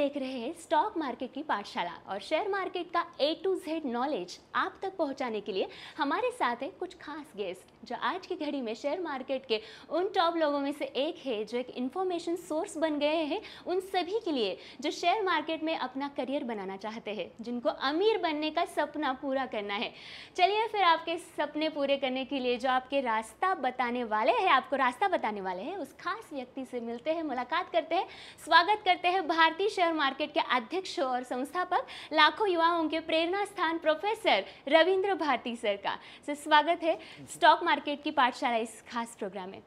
देख रहे हैं स्टॉक मार्केट की पाठशाला और शेयर मार्केट का ए टू जेड नॉलेज आप तक पहुंचाने के लिए हमारे साथ है कुछ खास गेस्ट जो आज की घड़ी में शेयर मार्केट के उन टॉप लोगों में से एक है जो एक इन्फॉर्मेशन सोर्स बन गए हैं उन सभी के लिए जो शेयर मार्केट में अपना करियर बनाना चाहते हैं जिनको अमीर बनने का सपना पूरा करना है चलिए फिर आपके सपने पूरे करने के लिए जो आपके रास्ता बताने वाले हैं आपको रास्ता बताने वाले हैं उस खास व्यक्ति से मिलते हैं मुलाकात करते हैं स्वागत करते हैं भारतीय शेयर मार्केट के अध्यक्ष और संस्थापक लाखों युवाओं के प्रेरणा स्थान प्रोफेसर रविंद्र भारती सर का सर स्वागत है स्टॉक मार्केट की पाठशाला इस खास प्रोग्राम में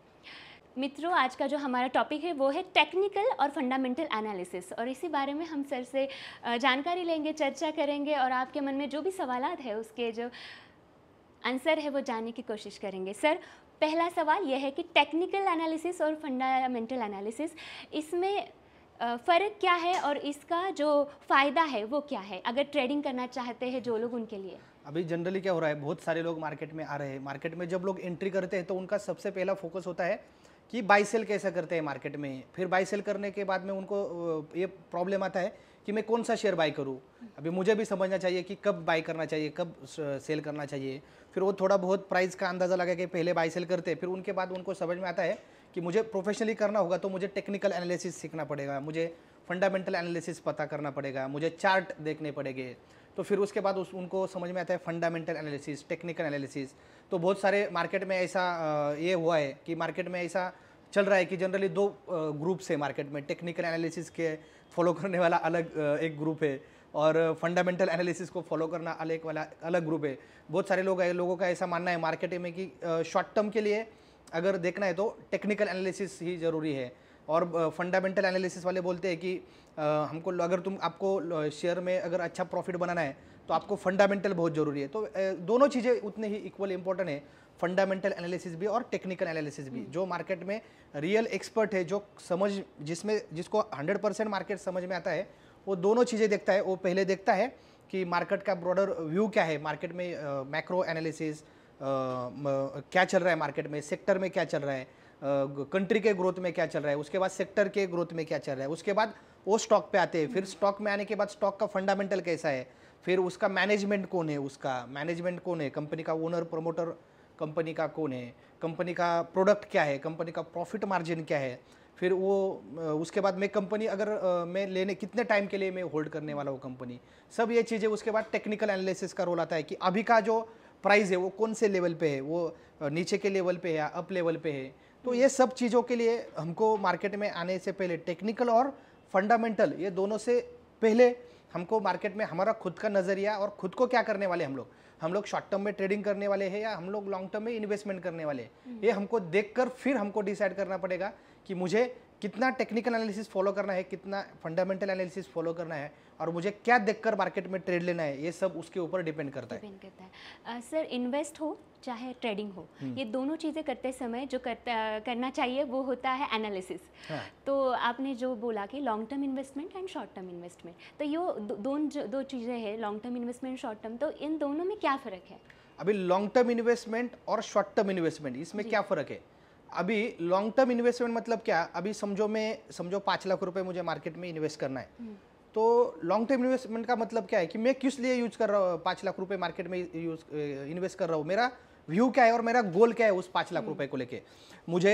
मित्रों आज का जो हमारा टॉपिक है वो है टेक्निकल और फंडामेंटल एनालिसिस और इसी बारे में हम सर से जानकारी लेंगे चर्चा करेंगे और आपके मन में जो भी सवाल है उसके जो आंसर है वो जानने की कोशिश करेंगे सर पहला सवाल यह है कि टेक्निकल एनालिसिस और फंडामेंटल एनालिसिस इसमें फ़र्क क्या है और इसका जो फ़ायदा है वो क्या है अगर ट्रेडिंग करना चाहते हैं जो लोग उनके लिए अभी जनरली क्या हो रहा है बहुत सारे लोग मार्केट में आ रहे हैं मार्केट में जब लोग एंट्री करते हैं तो उनका सबसे पहला फोकस होता है कि बाई सेल कैसे करते हैं मार्केट में फिर बाई सेल करने के बाद में उनको ये प्रॉब्लम आता है कि मैं कौन सा शेयर बाय करूँ अभी मुझे भी समझना चाहिए कि कब बाय करना चाहिए कब सेल करना चाहिए फिर वो थोड़ा बहुत प्राइस का अंदाज़ा लगा के पहले बाय सेल करते हैं फिर उनके बाद उनको समझ में आता है कि मुझे प्रोफेशनली करना होगा तो मुझे टेक्निकल एनालिसिस सीखना पड़ेगा मुझे फंडामेंटल एनालिसिस पता करना पड़ेगा मुझे चार्ट देखने पड़ेंगे तो फिर उसके बाद उस उनको समझ में आता है फंडामेंटल एनालिसिस टेक्निकल एनालिसिस तो बहुत सारे मार्केट में ऐसा ये हुआ है कि मार्केट में ऐसा चल रहा है कि जनरली दो ग्रुप्स है मार्केट में टेक्निकल एनालिसिस के फॉलो करने वाला अलग एक ग्रुप है और फंडामेंटल एनालिसिस को फॉलो करना अलग वाला अलग ग्रुप है बहुत सारे लोग लोगों का ऐसा मानना है मार्केट में कि शॉर्ट टर्म के लिए अगर देखना है तो टेक्निकल एनालिसिस ही ज़रूरी है और फंडामेंटल एनालिसिस वाले बोलते हैं कि हमको अगर तुम आपको शेयर में अगर अच्छा प्रॉफिट बनाना है तो आपको फंडामेंटल बहुत ज़रूरी है तो दोनों चीज़ें उतने ही इक्वल इम्पॉर्टेंट है फंडामेंटल एनालिसिस भी और टेक्निकल एनालिसिस भी जो मार्केट में रियल एक्सपर्ट है जो समझ जिसमें जिसको 100 परसेंट मार्केट समझ में आता है वो दोनों चीज़ें देखता है वो पहले देखता है कि मार्केट का ब्रॉडर व्यू क्या है मार्केट में मैक्रो एनालिसिस क्या चल रहा है मार्केट में सेक्टर में क्या चल रहा है कंट्री के ग्रोथ में क्या चल रहा है उसके बाद सेक्टर के ग्रोथ में क्या चल रहा है उसके बाद वो स्टॉक पे आते हैं फिर स्टॉक में आने के बाद स्टॉक का फंडामेंटल कैसा है फिर उसका मैनेजमेंट कौन है उसका मैनेजमेंट कौन है कंपनी का ओनर प्रमोटर कंपनी का कौन है कंपनी का प्रोडक्ट क्या है कंपनी का प्रॉफिट मार्जिन क्या है फिर वो उसके बाद मैं कंपनी अगर मैं लेने कितने टाइम के लिए मैं होल्ड करने वाला हूँ कंपनी सब ये चीज़ें उसके बाद टेक्निकल एनालिसिस का रोल आता है कि अभी का जो प्राइस है वो कौन से लेवल पे है वो नीचे के लेवल पे है या अप लेवल पे है तो ये सब चीज़ों के लिए हमको मार्केट में आने से पहले टेक्निकल और फंडामेंटल ये दोनों से पहले हमको मार्केट में हमारा खुद का नज़रिया और खुद को क्या करने वाले हम लोग हम लोग शॉर्ट टर्म में ट्रेडिंग करने वाले हैं या हम लोग लॉन्ग टर्म में इन्वेस्टमेंट करने वाले हैं हम्म। ये हमको देखकर फिर हमको डिसाइड करना पड़ेगा कि मुझे कितना टेक्निकल एनालिसिस फॉलो करना है कितना फंडामेंटल एनालिसिस फॉलो करना है और मुझे क्या देखकर मार्केट में ट्रेड लेना है ये सब उसके ऊपर डिपेंड करता है सर इन्वेस्ट हो चाहे ट्रेडिंग हो हम्म। ये दोनों चीज़ें करते समय जो करता करना चाहिए वो होता है एनालिसिस हाँ. तो आपने जो बोला कि long term investment and short term investment तो ये दो दो, दो चीज़ें हैं long term investment short term तो इन दोनों में क्या फ़र्क है अभी लॉन्ग टर्म इन्वेस्टमेंट और शॉर्ट टर्म इन्वेस्टमेंट इसमें क्या फ़र्क है अभी लॉन्ग टर्म इन्वेस्टमेंट मतलब क्या अभी समझो मैं समझो पाँच लाख रुपए मुझे मार्केट में इन्वेस्ट करना है हम्म। तो लॉन्ग टर्म इन्वेस्टमेंट का मतलब क्या है कि मैं किस लिए यूज कर रहा हूँ पाँच लाख रुपए मार्केट में यूज इन्वेस्ट कर रहा हूँ मेरा व्यू क्या है और मेरा गोल क्या है उस पाँच लाख हम्म। रुपए को लेके मुझे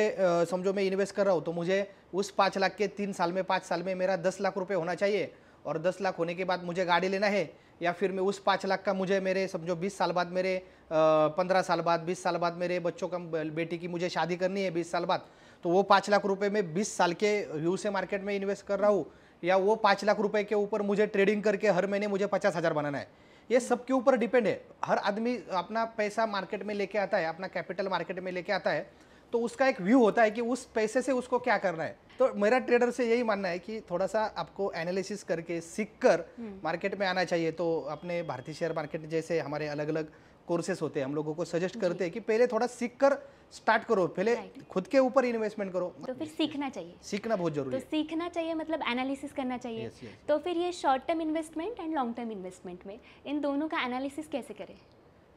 समझो मैं इन्वेस्ट कर रहा हूँ तो मुझे उस पाँच लाख के तीन साल में पाँच साल में मेरा दस लाख रुपये होना चाहिए और दस लाख होने के बाद मुझे गाड़ी लेना है या फिर मैं उस पाँच लाख का मुझे मेरे समझो बीस साल बाद मेरे पंद्रह साल बाद बीस साल बाद मेरे बच्चों का बेटी की मुझे शादी करनी है बीस साल बाद तो वो पाँच लाख रुपये में बीस साल के व्यू से मार्केट में इन्वेस्ट कर रहा हूँ या वो पाँच लाख रुपये के ऊपर मुझे ट्रेडिंग करके हर महीने मुझे पचास हज़ार बनाना है ये सब के ऊपर डिपेंड है हर आदमी अपना पैसा मार्केट में लेके आता है अपना कैपिटल मार्केट में लेके आता है तो उसका एक व्यू होता है कि उस पैसे से उसको क्या करना है तो मेरा ट्रेडर से यही मानना है कि थोड़ा सा आपको एनालिसिस करके सीख कर मार्केट हम्म। में आना चाहिए तो अपने भारतीय शेयर मार्केट जैसे हमारे अलग अलग कोर्सेस होते हैं हम लोगों को सजेस्ट करते हैं कि पहले थोड़ा सीख कर स्टार्ट करो पहले खुद के ऊपर इन्वेस्टमेंट करो तो फिर सीखना चाहिए सीखना बहुत जरूरी तो है तो सीखना चाहिए मतलब एनालिसिस करना चाहिए तो फिर ये short term investment and long term investment में इन दोनों का एनालिसिस कैसे करें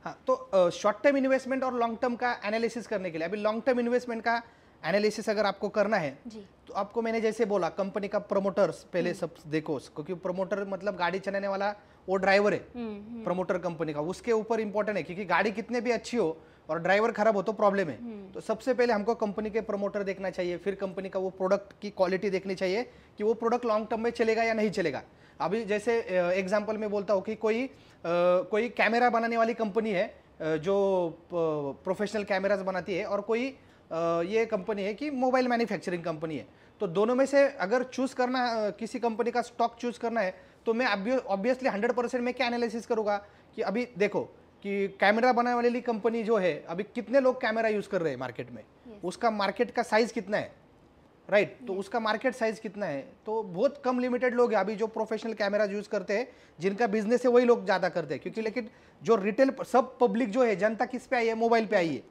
हाँ तो शॉर्ट टर्म इन्वेस्टमेंट और लॉन्ग टर्म का एनालिसिस करने के लिए अभी लॉन्ग टर्म इन्वेस्टमेंट का एनालिसिस अगर आपको करना है तो आपको मैंने जैसे बोला कंपनी का प्रमोटर्स पहले हम्म। सब देखो क्योंकि प्रमोटर मतलब गाड़ी चलाने वाला वो ड्राइवर है प्रमोटर हम्म, कंपनी हम्म। का उसके ऊपर इंपॉर्टेंट है क्योंकि गाड़ी कितने भी अच्छी हो और ड्राइवर खराब हो तो प्रॉब्लम है तो सबसे पहले हमको कंपनी के प्रमोटर देखना चाहिए फिर कंपनी का वो प्रोडक्ट की क्वालिटी देखनी चाहिए कि वो प्रोडक्ट लॉन्ग टर्म में चलेगा या नहीं चलेगा अभी जैसे एग्जाम्पल में बोलता हूँ कि कोई कोई कैमरा बनाने वाली कंपनी है जो प्रोफेशनल कैमराज बनाती है और कोई ये कंपनी है कि मोबाइल मैन्युफैक्चरिंग कंपनी है तो दोनों में से अगर चूज़ करना किसी कंपनी का स्टॉक चूज़ करना है तो मैं ऑब्वियसली हंड्रेड परसेंट मैं क्या एनालिसिस करूँगा कि अभी देखो कि कैमरा बनाने वाली कंपनी जो है अभी कितने लोग कैमरा यूज़ कर रहे हैं मार्केट में yes. उसका मार्केट का साइज़ कितना है राइट right. तो उसका मार्केट साइज कितना है तो बहुत कम लिमिटेड लोग हैं अभी जो प्रोफेशनल कैमरा यूज करते हैं जिनका बिजनेस है वही लोग ज़्यादा करते हैं क्योंकि लेकिन जो रिटेल सब पब्लिक जो है जनता किस पे आई है मोबाइल पे आई है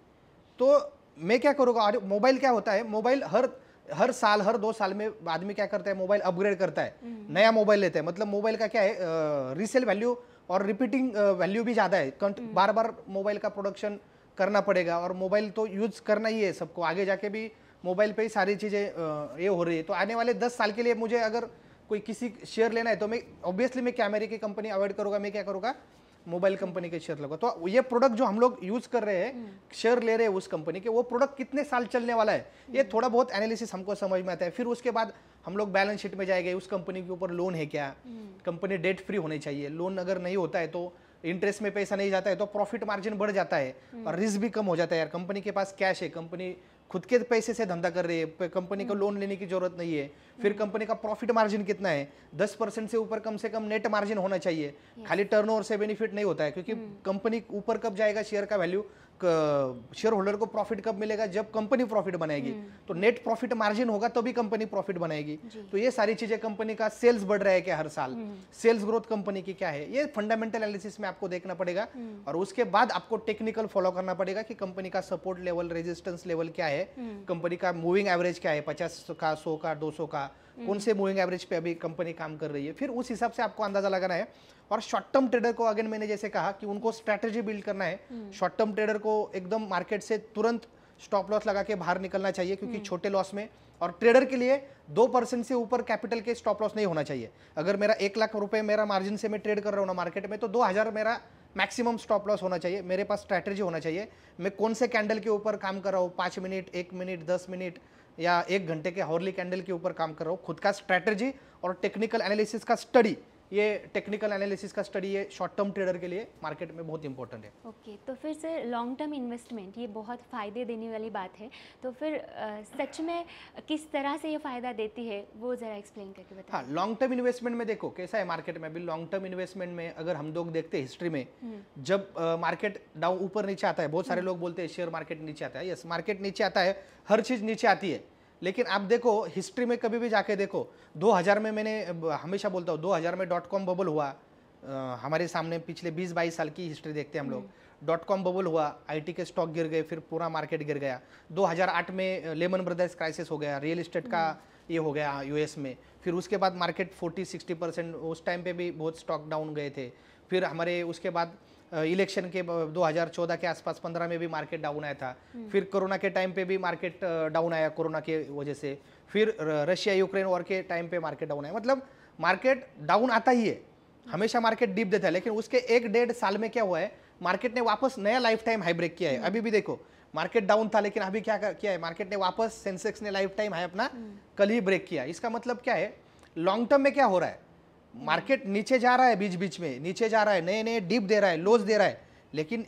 तो मैं क्या करूँगा और मोबाइल क्या होता है मोबाइल हर हर साल हर दो साल में आदमी क्या करता है मोबाइल अपग्रेड करता है हम्म। नया मोबाइल लेता है मतलब मोबाइल का क्या है रीसेल वैल्यू और रिपीटिंग वैल्यू भी ज़्यादा है बार बार मोबाइल का प्रोडक्शन करना पड़ेगा और मोबाइल तो यूज करना ही है सबको आगे जाके भी मोबाइल पे ही सारी चीज़ें ये हो रही है तो आने वाले दस साल के लिए मुझे अगर कोई किसी शेयर लेना है तो मैं ऑब्वियसली मैं कैमरे की कंपनी अवॉइड करूँगा मैं क्या करूँगा मोबाइल कंपनी के शेयर लगा तो ये प्रोडक्ट जो हम लोग यूज कर रहे हैं हम्म। शेयर ले रहे हैं उस कंपनी के वो प्रोडक्ट कितने साल चलने वाला है ये हम्म। थोड़ा बहुत एनालिसिस हमको समझ में आता है फिर उसके बाद हम लोग बैलेंस शीट में जाएंगे उस कंपनी के ऊपर लोन है क्या हम्म। कंपनी डेट फ्री होनी चाहिए लोन अगर नहीं होता है तो इंटरेस्ट में पैसा नहीं जाता है तो प्रॉफिट मार्जिन बढ़ जाता है और रिस्क भी कम हो जाता है यार कंपनी के पास कैश है कंपनी खुद के पैसे से धंधा कर रही है कंपनी को लोन लेने की जरूरत नहीं है फिर कंपनी का प्रॉफिट मार्जिन कितना है दस परसेंट से ऊपर कम से कम नेट मार्जिन होना चाहिए खाली टर्नओवर से बेनिफिट नहीं होता है क्योंकि कंपनी हम्म। ऊपर कब जाएगा शेयर का वैल्यू शेयर होल्डर को प्रॉफिट कब मिलेगा जब कंपनी प्रॉफिट बनाएगी हम्म। तो नेट प्रॉफिट मार्जिन होगा तभी तो कंपनी प्रॉफिट बनाएगी तो ये सारी चीजें कंपनी का सेल्स बढ़ रहा है क्या हर साल सेल्स ग्रोथ कंपनी की क्या है ये फंडामेंटल एनालिसिस में आपको देखना पड़ेगा हम्म। और उसके बाद आपको टेक्निकल फॉलो करना पड़ेगा कि कंपनी का सपोर्ट लेवल रेजिस्टेंस लेवल क्या है कंपनी का मूविंग एवरेज क्या है पचास का सौ का दो का हम्म। से मूविंग एवरेज पे अभी कंपनी काम कर रही है फिर उस हिसाब से आपको अंदाजा लगाना है और शॉर्ट टर्म ट्रेडर को अगेन मैंने जैसे कहा कि उनको स्ट्रेटेजी बिल्ड करना है शॉर्ट टर्म ट्रेडर को एकदम मार्केट से तुरंत स्टॉप लॉस लगा के बाहर निकलना चाहिए क्योंकि हम्म। छोटे लॉस में और ट्रेडर के लिए दो परसेंट से ऊपर कैपिटल के स्टॉप लॉस नहीं होना चाहिए अगर मेरा एक लाख रुपए मेरा मार्जिन से मैं ट्रेड कर रहा हूँ ना मार्केट में तो दो हज़ार मेरा मैक्सिमम स्टॉप लॉस होना चाहिए मेरे पास स्ट्रैटेजी होना चाहिए मैं कौन से कैंडल के ऊपर काम कर रहा हूँ पाँच मिनट एक मिनट दस मिनट या एक घंटे के हॉर्ली कैंडल के ऊपर काम कर रहा हूँ खुद का स्ट्रैटेजी और टेक्निकल एनालिसिस का स्टडी ये टेक्निकल एनालिसिस का स्टडी है शॉर्ट टर्म ट्रेडर के लिए मार्केट में बहुत इंपॉर्टेंट है ओके okay, तो फिर सर लॉन्ग टर्म इन्वेस्टमेंट ये बहुत फ़ायदे देने वाली बात है तो फिर आ, सच में किस तरह से ये फ़ायदा देती है वो ज़रा एक्सप्लेन करके बताओ हाँ लॉन्ग टर्म इन्वेस्टमेंट में देखो कैसा है मार्केट में अभी लॉन्ग टर्म इन्वेस्टमेंट में अगर हम लोग देखते हैं हिस्ट्री में हम्म। जब मार्केट डाउन ऊपर नीचे आता है बहुत सारे हम्म। लोग बोलते हैं शेयर मार्केट नीचे आता है यस मार्केट नीचे आता है हर चीज़ नीचे आती है लेकिन आप देखो हिस्ट्री में कभी भी जाके देखो 2000 में मैंने हमेशा बोलता हूँ 2000 में डॉट कॉम बबल हुआ आ, हमारे सामने पिछले 20-22 साल की हिस्ट्री देखते हैं हम लोग डॉट कॉम बबल हुआ आईटी के स्टॉक गिर गए फिर पूरा मार्केट गिर गया 2008 में लेमन ब्रदर्स क्राइसिस हो गया रियल इस्टेट का हम्म। ये हो गया यूएस में फिर उसके बाद मार्केट फोर्टी सिक्सटी परसेंट उस टाइम पर भी बहुत स्टॉक डाउन गए थे फिर हमारे उसके बाद इलेक्शन के 2014 के आसपास 15 में भी मार्केट डाउन आया था हम्म। फिर कोरोना के टाइम पे भी मार्केट डाउन आया कोरोना के वजह से फिर रशिया यूक्रेन वॉर के टाइम पे मार्केट डाउन आया मतलब मार्केट डाउन आता ही है हमेशा मार्केट डीप देता है लेकिन उसके एक डेढ़ साल में क्या हुआ है मार्केट ने वापस नया लाइफ टाइम हाई ब्रेक किया है हम्म। अभी भी देखो मार्केट डाउन था लेकिन अभी क्या किया है मार्केट ने वापस सेंसेक्स ने लाइफ टाइम हाई अपना हम्म। कल ही ब्रेक किया इसका मतलब क्या है लॉन्ग टर्म में क्या हो रहा है मार्केट नीचे जा रहा है बीच बीच में नीचे जा रहा है नए नए डिप दे रहा है लोज दे रहा है लेकिन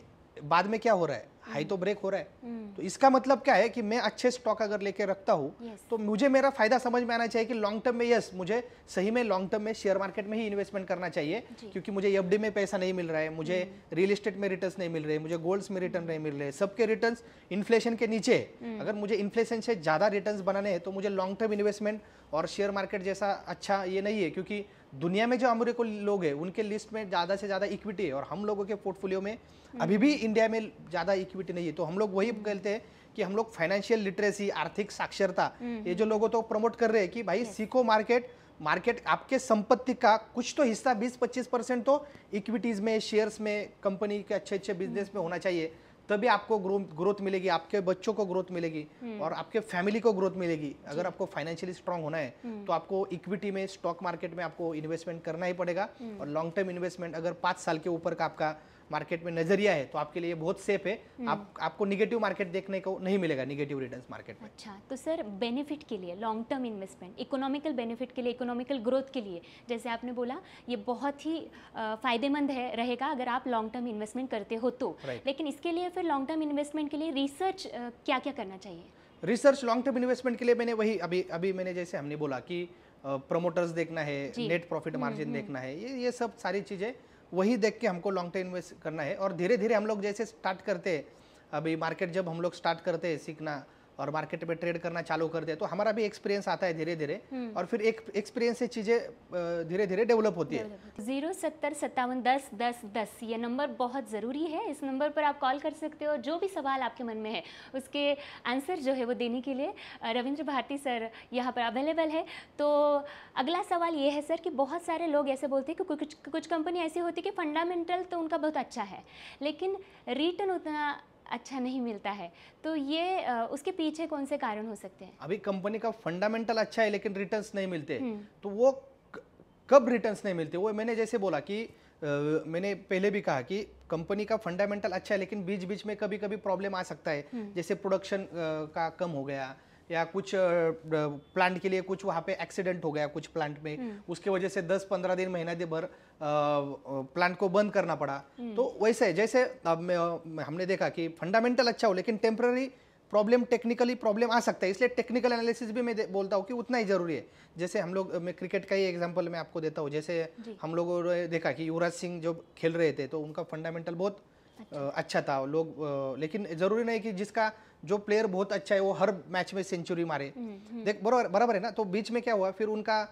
बाद में क्या हो रहा है हाई हम्म। तो ब्रेक हो रहा है हम्म। तो इसका मतलब क्या है कि मैं अच्छे स्टॉक अगर लेके रखता हूँ तो मुझे मेरा फायदा समझ में आना चाहिए कि लॉन्ग टर्म में यस मुझे सही में लॉन्ग टर्म में शेयर मार्केट में ही इन्वेस्टमेंट करना चाहिए क्योंकि मुझे एफडी में पैसा नहीं मिल रहा है मुझे रियल हम्म। इस्टेट में रिटर्न नहीं मिल रहे मुझे गोल्ड में रिटर्न नहीं मिल रहे सबके रिटर्न इन्फ्लेशन के नीचे अगर मुझे इन्फ्लेशन से ज़्यादा रिटर्न बनाने हैं तो मुझे लॉन्ग टर्म इन्वेस्टमेंट और शेयर मार्केट जैसा अच्छा ये नहीं है क्योंकि दुनिया में जो अमूरे को लोग हैं उनके लिस्ट में ज़्यादा से ज़्यादा इक्विटी है और हम लोगों के पोर्टफोलियो में हम्म। अभी भी इंडिया में ज़्यादा इक्विटी नहीं है तो हम लोग वही कहते हैं कि हम लोग फाइनेंशियल लिटरेसी आर्थिक साक्षरता हम्म। ये जो लोगों तो प्रमोट कर रहे हैं कि भाई सीखो मार्केट मार्केट आपके संपत्ति का कुछ तो हिस्सा 20-25 परसेंट तो इक्विटीज़ में शेयर्स में कंपनी के अच्छे अच्छे बिजनेस में होना चाहिए तभी आपको ग्रोथ मिलेगी आपके बच्चों को ग्रोथ मिलेगी हम्म। और आपके फैमिली को ग्रोथ मिलेगी अगर आपको फाइनेंशियली स्ट्रांग होना है हम्म। तो आपको इक्विटी में स्टॉक मार्केट में आपको इन्वेस्टमेंट करना ही पड़ेगा हम्म। और लॉन्ग टर्म इन्वेस्टमेंट अगर पाँच साल के ऊपर का आपका मार्केट में नजरिया है तो आपके लिए बहुत सेफ है हम्म। आप आपको निगेटिव मार्केट देखने को नहीं मिलेगा निगेटिव रिटर्न मार्केट में अच्छा तो सर बेनिफिट के लिए long term investment economical benefit के लिए इकोनॉमिकल ग्रोथ के लिए जैसे आपने बोला ये बहुत ही फायदेमंद है रहेगा अगर आप लॉन्ग टर्म इन्वेस्टमेंट करते हो तो लेकिन इसके लिए फिर लॉन्ग टर्म इन्वेस्टमेंट के लिए रिसर्च क्या क्या करना चाहिए रिसर्च लॉन्ग टर्म इन्वेस्टमेंट के लिए मैंने वही अभी अभी मैंने जैसे हमने बोला कि प्रमोटर्स देखना है नेट प्रॉफिट मार्जिन देखना है ये ये सब सारी चीज़ें वही देख के हमको लॉन्ग टर्म इन्वेस्ट करना है और धीरे धीरे हम लोग जैसे स्टार्ट करते हैं अभी मार्केट जब हम लोग स्टार्ट करते हैं सीखना और मार्केट में ट्रेड करना चालू कर दे तो हमारा भी एक्सपीरियंस आता है धीरे धीरे हम्म। और फिर एक एक्सपीरियंस से चीज़ें धीरे धीरे डेवलप होती है जीरो सत्तर सत्तावन दस दस दस ये नंबर बहुत ज़रूरी है इस नंबर पर आप कॉल कर सकते हो जो भी सवाल आपके मन में है उसके आंसर जो है वो देने के लिए रविंद्र भारती सर यहाँ पर अवेलेबल है तो अगला सवाल ये है सर कि बहुत सारे लोग ऐसे बोलते हैं कि कुछ कुछ कंपनी ऐसी होती है कि फंडामेंटल तो उनका बहुत अच्छा है लेकिन रिटर्न उतना अच्छा नहीं मिलता है तो ये उसके पीछे कौन से कारण हो सकते हैं अभी कंपनी का फंडामेंटल अच्छा है लेकिन रिटर्न्स नहीं मिलते हम्म। तो वो कब रिटर्न्स नहीं मिलते वो मैंने जैसे बोला कि आ, मैंने पहले भी कहा कि कंपनी का फंडामेंटल अच्छा है लेकिन बीच बीच में कभी कभी प्रॉब्लम आ सकता है हम्म। जैसे प्रोडक्शन का कम हो गया या कुछ प्लांट के लिए कुछ वहाँ पे एक्सीडेंट हो गया कुछ प्लांट में हम्म। उसके वजह से 10-15 दिन महीना दिन भर प्लांट को बंद करना पड़ा हम्म। तो वैसे जैसे अब हमने देखा कि फंडामेंटल अच्छा हो लेकिन टेम्प्ररी प्रॉब्लम टेक्निकली प्रॉब्लम आ सकता है इसलिए टेक्निकल एनालिसिस भी मैं बोलता हूँ कि उतना ही जरूरी है जैसे हम लोग मैं क्रिकेट का ही एग्जाम्पल मैं आपको देता हूँ जैसे हम लोगों ने देखा कि युवराज सिंह जो खेल रहे थे तो उनका फंडामेंटल बहुत अच्छा।, अच्छा था लोग लेकिन ज़रूरी नहीं कि जिसका जो प्लेयर बहुत अच्छा है वो हर मैच में सेंचुरी मारे हम्म, हम्म। देख बराबर है ना तो बीच में क्या हुआ फिर उनका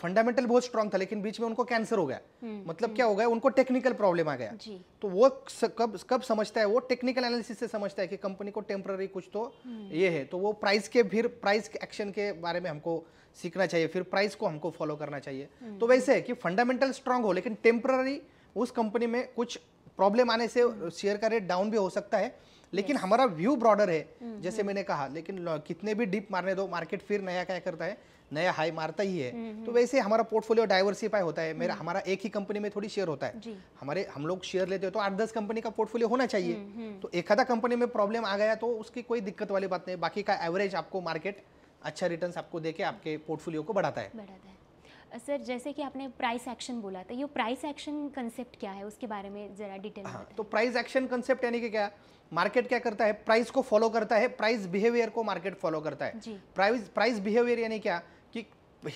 फंडामेंटल बहुत स्ट्रांग था लेकिन बीच में उनको कैंसर हो गया हम्म, मतलब क्या हो गया उनको टेक्निकल प्रॉब्लम आ गया तो वो कब कब समझता है वो टेक्निकल एनालिसिस से समझता है कि कंपनी को टेम्पररी कुछ तो ये है तो वो प्राइस के फिर प्राइस एक्शन के बारे में हमको सीखना चाहिए फिर प्राइस को हमको फॉलो करना चाहिए तो वैसे है कि फंडामेंटल स्ट्रांग हो लेकिन टेम्पररी उस कंपनी में कुछ प्रॉब्लम आने से शेयर का रेट डाउन भी हो सकता है लेकिन हमारा व्यू ब्रॉडर है जैसे मैंने कहा लेकिन कितने भी डिप मारने दो मार्केट फिर नया क्या करता है नया हाई मारता ही है हम्म, तो हम्म। वैसे हमारा पोर्टफोलियो डाइवर्सिफाई होता है मेरा हम्म। हमारा एक ही कंपनी में थोड़ी शेयर होता है हमारे हम लोग शेयर लेते हो तो आठ दस कंपनी का पोर्टफोलियो होना चाहिए तो एक आधा कंपनी में प्रॉब्लम आ गया तो उसकी कोई दिक्कत वाली बात नहीं बाकी का एवरेज आपको मार्केट अच्छा रिटर्न आपको देके आपके पोर्टफोलियो को बढ़ाता है सर जैसे कि आपने प्राइस एक्शन बोला था तो ये प्राइस एक्शन कंसेप्ट क्या है उसके बारे में ज़रा डिटेल हाँ, तो प्राइस एक्शन कंसेप्ट यानी कि क्या मार्केट क्या करता है प्राइस को फॉलो करता है प्राइस बिहेवियर को मार्केट फॉलो करता है प्राइस प्राइस बिहेवियर यानी क्या कि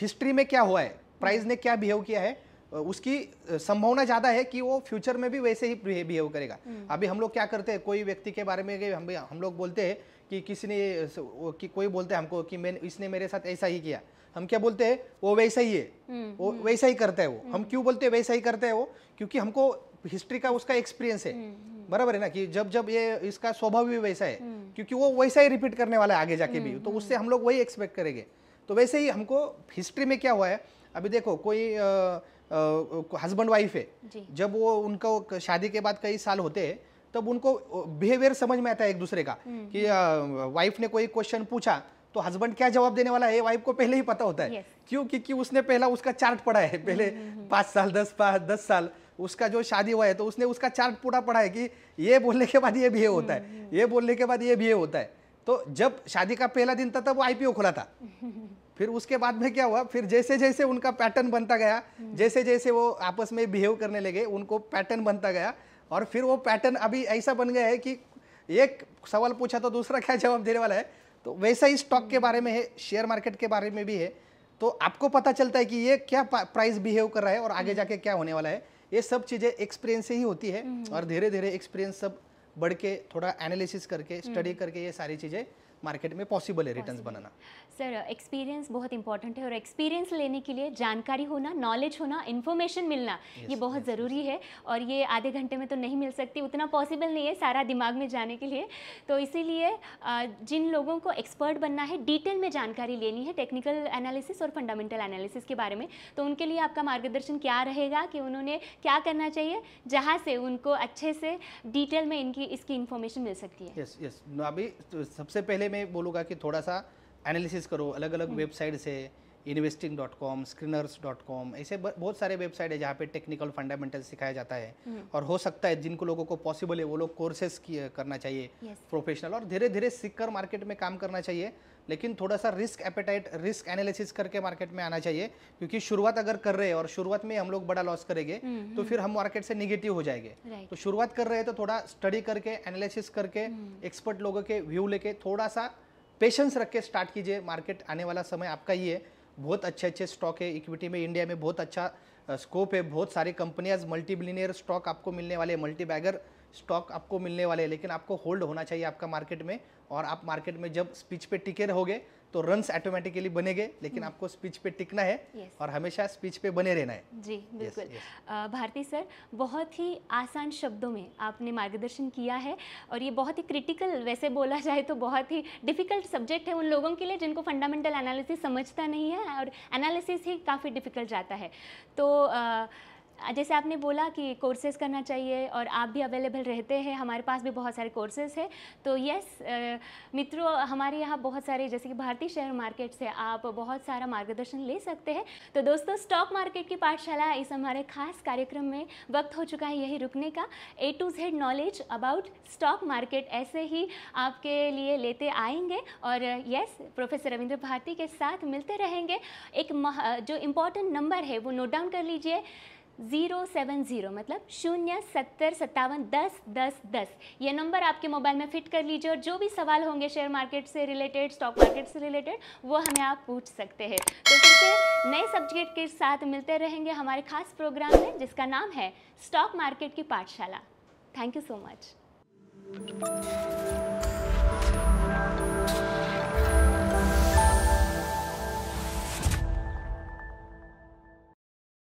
हिस्ट्री में क्या हुआ है प्राइस ने क्या बिहेव किया है उसकी संभावना ज़्यादा है कि वो फ्यूचर में भी वैसे ही बिहेव करेगा हम्म। अभी हम लोग क्या करते हैं कोई व्यक्ति के बारे में हम हम लोग बोलते हैं कि किसी ने कि कोई बोलते हैं हमको कि मैंने इसने मेरे साथ ऐसा ही किया हम क्या बोलते हैं वो वैसा ही है हम्म, वो हम्म। वैसा ही करता है वो हम हम्म। क्यों बोलते हैं वैसा ही करता है वो क्योंकि हमको हिस्ट्री का उसका एक्सपीरियंस है बराबर है ना कि जब जब ये इसका स्वभाव भी वैसा है क्योंकि वो वैसा ही रिपीट करने वाला है आगे जाके भी तो उससे हम लोग वही एक्सपेक्ट करेंगे तो वैसे ही हमको हिस्ट्री में क्या हुआ है अभी देखो कोई हस्बैंड वाइफ है जब वो उनका शादी के बाद कई साल होते हैं तब उनको बिहेवियर समझ में आता है एक दूसरे का कि वाइफ ने कोई क्वेश्चन पूछा तो हस्बैंड क्या जवाब देने वाला है वाइफ को पहले ही पता होता है yes. क्यों क्योंकि उसने पहला उसका चार्ट पढ़ा है पहले हम्म, हम्म, हम्म। पाँच साल दस पाँच दस साल उसका जो शादी हुआ है तो उसने उसका चार्ट पूरा पढ़ा है कि ये बोलने के बाद ये बिहेव होता है ये बोलने के बाद ये बिहेव होता है तो जब शादी का पहला दिन था तब वो आईपीओ खुला था फिर उसके बाद में क्या हुआ फिर जैसे जैसे उनका पैटर्न बनता गया जैसे जैसे वो आपस में बिहेव करने लगे उनको पैटर्न बनता गया और फिर वो पैटर्न अभी ऐसा बन गया है कि एक सवाल पूछा तो दूसरा क्या जवाब देने वाला है तो वैसा ही स्टॉक के बारे में है शेयर मार्केट के बारे में भी है तो आपको पता चलता है कि ये क्या प्राइस बिहेव कर रहा है और आगे हम्म। जाके क्या होने वाला है ये सब चीज़ें एक्सपीरियंस से ही होती है हम्म। और धीरे धीरे एक्सपीरियंस सब बढ़ के थोड़ा एनालिसिस करके स्टडी हम्म। करके ये सारी चीज़ें मार्केट में पॉसिबल है रिटर्न बनाना सर एक्सपीरियंस uh, बहुत इंपॉर्टेंट है और एक्सपीरियंस लेने के लिए जानकारी होना नॉलेज होना इन्फॉर्मेशन मिलना yes, ये बहुत yes, ज़रूरी yes. है और ये आधे घंटे में तो नहीं मिल सकती उतना पॉसिबल नहीं है सारा दिमाग में जाने के लिए तो इसीलिए uh, जिन लोगों को एक्सपर्ट बनना है डिटेल में जानकारी लेनी है टेक्निकल एनालिसिस और फंडामेंटल एनालिसिस के बारे में तो उनके लिए आपका मार्गदर्शन क्या रहेगा कि उन्होंने क्या करना चाहिए जहाँ से उनको अच्छे से डिटेल में इनकी इसकी इन्फॉर्मेशन मिल सकती है यस यस अभी तो सबसे पहले मैं बोलूँगा कि थोड़ा सा एनालिसिस करो अलग अलग वेबसाइट से investing dot com screeners dot com ऐसे बहुत सारे वेबसाइट है जहाँ पे टेक्निकल फंडामेंटल सिखाया जाता है हम्म। और हो सकता है जिनको लोगों को पॉसिबल है वो लोग कोर्सेस करना चाहिए प्रोफेशनल और धीरे धीरे सीख मार्केट में काम करना चाहिए लेकिन थोड़ा सा रिस्क एपेटाइट रिस्क एनालिसिस करके मार्केट में आना चाहिए क्योंकि शुरुआत अगर कर रहे हैं और शुरुआत में हम लोग बड़ा लॉस करेंगे हम्म, हम्म। तो फिर हम मार्केट से निगेटिव हो जाएंगे तो शुरुआत कर रहे हैं तो थोड़ा स्टडी करके एनालिसिस करके एक्सपर्ट हम्म। लोगों के व्यू लेके थोड़ा सा पेशेंस रख के स्टार्ट कीजिए मार्केट आने वाला समय आपका ही है बहुत अच्छे अच्छे स्टॉक है इक्विटी में इंडिया में बहुत अच्छा स्कोप है बहुत सारी कंपनियाज मल्टीबिलियर स्टॉक आपको मिलने वाले मल्टी बैगर स्टॉक आपको मिलने वाले हैं लेकिन आपको होल्ड होना चाहिए आपका मार्केट में और आप मार्केट में जब स्पीच पे टिके रहोगे तो रन्स ऑटोमेटिकली बनेंगे लेकिन हम्म। आपको स्पीच पे टिकना है yes. और हमेशा स्पीच पे बने रहना है जी बिल्कुल yes, yes. भारती सर बहुत ही आसान शब्दों में आपने मार्गदर्शन किया है और ये बहुत ही क्रिटिकल वैसे बोला जाए तो बहुत ही डिफ़िकल्ट सब्जेक्ट है उन लोगों के लिए जिनको फंडामेंटल एनालिसिस समझता नहीं है और एनालिसिस ही काफ़ी डिफ़िकल्ट जाता है तो आ, जैसे आपने बोला कि कोर्सेज करना चाहिए और आप भी अवेलेबल रहते हैं हमारे पास भी बहुत सारे कोर्सेज हैं तो यस मित्रों हमारे यहाँ बहुत सारे जैसे कि भारतीय शेयर मार्केट से आप बहुत सारा मार्गदर्शन ले सकते हैं तो दोस्तों स्टॉक मार्केट की पाठशाला इस हमारे खास कार्यक्रम में वक्त हो चुका है यही रुकने का A to Z knowledge about stock market ऐसे ही आपके लिए लेते आएंगे और यस प्रोफेसर रविंद्र भारती के साथ मिलते रहेंगे एक जो इम्पॉर्टेंट नंबर है वो नोट डाउन कर लीजिए जीरो सेवन जीरो मतलब शून्य सत्तर सत्तावन दस दस दस ये नंबर आपके मोबाइल में फिट कर लीजिए और जो भी सवाल होंगे शेयर मार्केट से रिलेटेड स्टॉक मार्केट से रिलेटेड वो हमें आप पूछ सकते हैं तो फिर से नए सब्जेक्ट के साथ मिलते रहेंगे हमारे खास प्रोग्राम में जिसका नाम है स्टॉक मार्केट की पाठशाला थैंक यू सो मच